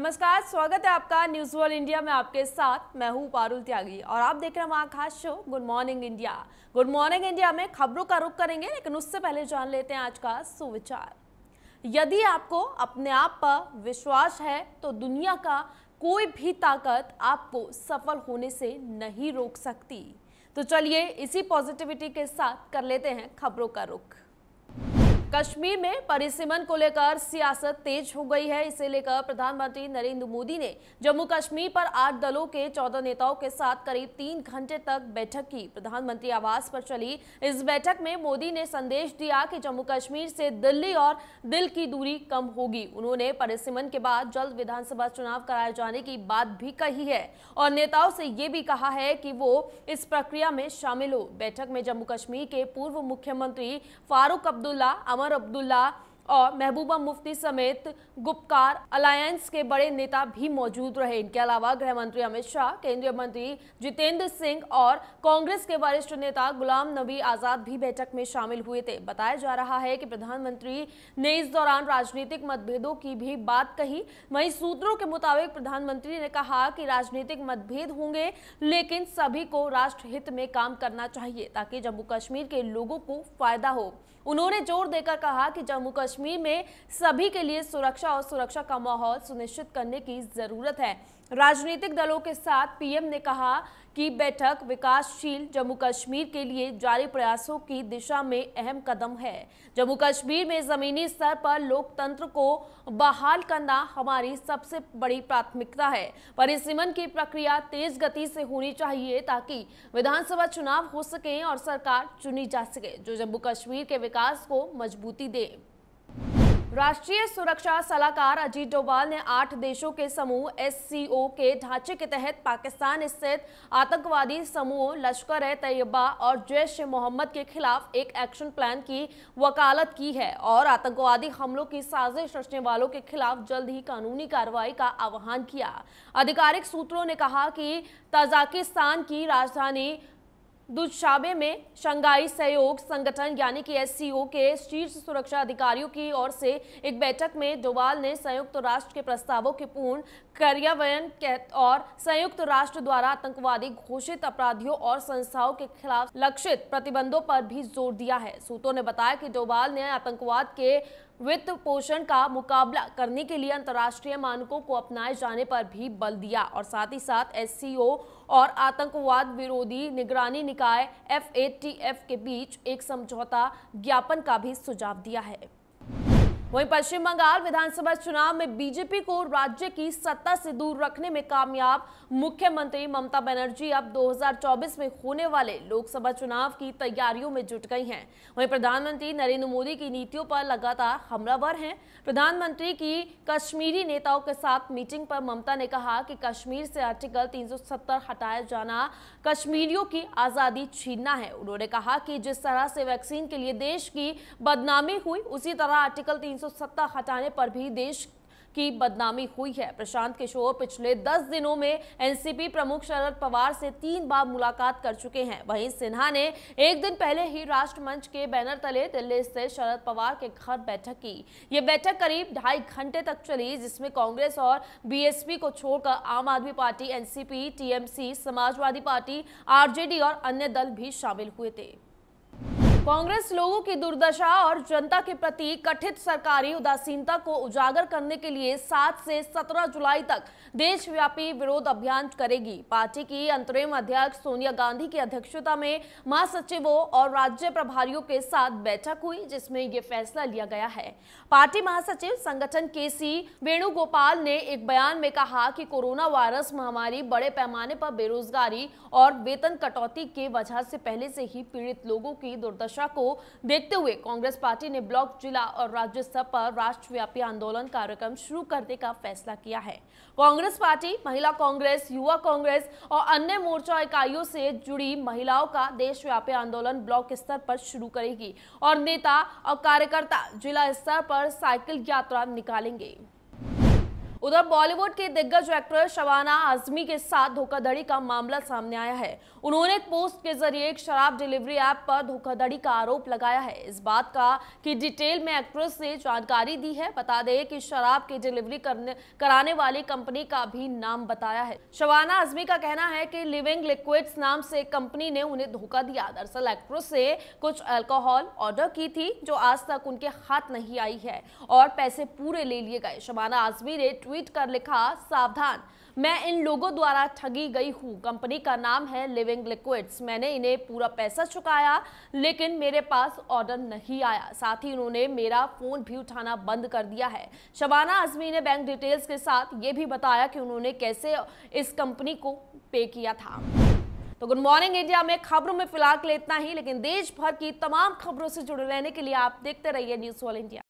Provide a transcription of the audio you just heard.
नमस्कार स्वागत है आपका न्यूज वर्ल्ड इंडिया में आपके साथ मैं हूं पारुल त्यागी और आप देख रहे हैं हमारा खास show good morning India good morning India में खबरों का रुख करेंगे लेकिन उससे पहले जान लेते हैं आज का सुविचार यदि आपको अपने आप पर विश्वास है तो दुनिया का कोई भी ताकत आपको सफल होने से नहीं रोक सकती तो चलिए इसी पॉजिटिविटी के साथ कर लेते हैं खबरों का रुख कश्मीर में परिसीमन को लेकर सियासत तेज हो गई है इसे लेकर प्रधानमंत्री नरेंद्र मोदी ने जम्मू कश्मीर पर आठ दलों के चौदह नेताओं के साथ करीब तीन घंटे तक बैठक की प्रधानमंत्री आवास पर चली इस बैठक में मोदी ने संदेश दिया कि जम्मू कश्मीर से दिल्ली और दिल की दूरी कम होगी उन्होंने परिसीमन के बाद जल्द विधानसभा चुनाव कराए जाने की बात भी कही है और नेताओं से ये भी कहा है कि वो इस प्रक्रिया में शामिल हो बैठक में जम्मू कश्मीर के पूर्व मुख्यमंत्री फारूक अब्दुल्ला अमर अब्दुल्ला और महबूबा मुफ्ती समेत गुप्तकार अलायंस के बड़े नेता भी मौजूद रहे इनके अलावा गृह मंत्री अमित शाह केंद्रीय मंत्री जितेंद्र सिंह और कांग्रेस के वरिष्ठ नेता गुलाम नबी आजाद भी बैठक में शामिल हुए थे बताया जा रहा है कि प्रधानमंत्री ने इस दौरान राजनीतिक मतभेदों की भी बात कही वही सूत्रों के मुताबिक प्रधानमंत्री ने कहा कि राजनीतिक मतभेद होंगे लेकिन सभी को राष्ट्रहित में काम करना चाहिए ताकि जम्मू कश्मीर के लोगों को फायदा हो उन्होंने जोर देकर कहा कि जम्मू कश्मीर कश्मीर में सभी के लिए सुरक्षा और सुरक्षा का माहौल सुनिश्चित करने की जरूरत है राजनीतिक दलों के साथ पीएम ने कहा कि बैठक विकासशील जम्मू कश्मीर के लिए जारी प्रयासों की दिशा में अहम कदम है जम्मू कश्मीर में जमीनी स्तर पर लोकतंत्र को बहाल करना हमारी सबसे बड़ी प्राथमिकता है परिसीमन की प्रक्रिया तेज गति से होनी चाहिए ताकि विधानसभा चुनाव हो सके और सरकार चुनी जा सके जो जम्मू कश्मीर के विकास को मजबूती दे राष्ट्रीय सुरक्षा सलाहकार अजीत डोभाल ने आठ देशों के समूह एस के ढांचे के तहत पाकिस्तान स्थित आतंकवादी समूह लश्कर ए तैयबा और जैश मोहम्मद के खिलाफ एक एक्शन प्लान की वकालत की है और आतंकवादी हमलों की साजिश रचने वालों के खिलाफ जल्द ही कानूनी कार्रवाई का आह्वान किया आधिकारिक सूत्रों ने कहा कि तजाकिस्तान की राजधानी दुशाबे में शंघाई सहयोग संगठन यानी कि एस के शीर्ष सुरक्षा अधिकारियों की ओर से एक बैठक में डोवाल ने संयुक्त राष्ट्र के प्रस्तावों के पूर्ण कार्यान्वयन और संयुक्त राष्ट्र द्वारा आतंकवादी घोषित अपराधियों और संस्थाओं के खिलाफ लक्षित प्रतिबंधों पर भी जोर दिया है सूत्रों ने बताया कि डोवाल ने आतंकवाद के वित्त पोषण का मुकाबला करने के लिए अंतर्राष्ट्रीय मानकों को अपनाए जाने पर भी बल दिया और साथ ही साथ एस और आतंकवाद विरोधी निगरानी निकाय एफ के बीच एक समझौता ज्ञापन का भी सुझाव दिया है वहीं पश्चिम बंगाल विधानसभा चुनाव में बीजेपी को राज्य की सत्ता से दूर रखने में कामयाब मुख्यमंत्री ममता बनर्जी अब 2024 में होने वाले लोकसभा चुनाव की तैयारियों में जुट गई हैं वहीं प्रधानमंत्री नरेंद्र मोदी की नीतियों पर लगातार हमलावर हैं प्रधानमंत्री की कश्मीरी नेताओं के साथ मीटिंग पर ममता ने कहा कि कश्मीर से आर्टिकल तीन हटाया जाना कश्मीरियों की आज़ादी छीनना है उन्होंने कहा कि जिस तरह से वैक्सीन के लिए देश की बदनामी हुई उसी तरह आर्टिकल तीन 370 हटाने पर भी देश की बदनामी हुई है प्रशांत किशोर पिछले 10 दिनों में एनसीपी प्रमुख शरद पवार से तीन बार मुलाकात कर चुके हैं वहीं सिन्हा ने एक दिन पहले ही राष्ट्र मंच के बैनर तले दिल्ली स्थित शरद पवार के घर बैठक की ये बैठक करीब ढाई घंटे तक चली जिसमें कांग्रेस और बीएसपी को छोड़कर Aam Aadmi party NCP TMC Samajwadi party RJD और अन्य दल भी शामिल हुए थे कांग्रेस लोगों की दुर्दशा और जनता के प्रति कथित सरकारी उदासीनता को उजागर करने के लिए 7 से 17 जुलाई तक देशव्यापी विरोध अभियान करेगी पार्टी की अंतरिम अध्यक्ष सोनिया गांधी की अध्यक्षता में महासचिवों और राज्य प्रभारियों के साथ बैठक हुई जिसमें ये फैसला लिया गया है पार्टी महासचिव संगठन के सी वेणुगोपाल ने एक बयान में कहा कि कोरोना वायरस महामारी बड़े पैमाने पर बेरोजगारी और वेतन कटौती के वजह से पहले से ही पीड़ित लोगों की दुर्दशा मंशा को देखते हुए कांग्रेस पार्टी ने ब्लॉक जिला और राज्य स्तर पर राष्ट्रव्यापी आंदोलन कार्यक्रम शुरू करने का फैसला किया है कांग्रेस पार्टी महिला कांग्रेस युवा कांग्रेस और अन्य मोर्चा इकाइयों से जुड़ी महिलाओं का देशव्यापी आंदोलन ब्लॉक स्तर पर शुरू करेगी और नेता और कार्यकर्ता जिला स्तर पर साइकिल यात्रा निकालेंगे उधर बॉलीवुड के दिग्गज एक्ट्रेस शबाना आजमी के साथ धोखाधड़ी का मामला सामने आया है उन्होंने एक पोस्ट के जरिए एक शराब डिलीवरी ऐप पर धोखाधड़ी का आरोप लगाया है इस बात का कि डिटेल में एक्ट्रेस ने जानकारी दी है बता दें कि शराब की डिलीवरी करने कराने वाली कंपनी का भी नाम बताया है शबाना आजमी का कहना है की लिविंग लिक्विड नाम से कंपनी ने उन्हें धोखा दिया दरअसल एक्ट्रेस से कुछ एल्कोहल ऑर्डर की थी जो आज तक उनके हाथ नहीं आई है और पैसे पूरे ले लिए गए शबाना आजमी ने ट्वीट ट्वीट कर लिखा सावधान मैं इन लोगों द्वारा ठगी गई हूँ कंपनी का नाम है लिविंग लिक्विड्स मैंने इन्हें पूरा पैसा चुकाया लेकिन मेरे पास ऑर्डर नहीं आया साथ ही उन्होंने मेरा फ़ोन भी उठाना बंद कर दिया है शबाना आजमी ने बैंक डिटेल्स के साथ ये भी बताया कि उन्होंने कैसे इस कंपनी को पे किया था तो गुड मॉर्निंग इंडिया में खबरों में फिलहाल इतना ही लेकिन देश भर की तमाम खबरों से जुड़े रहने के लिए आप देखते रहिए न्यूज़ वॉल इंडिया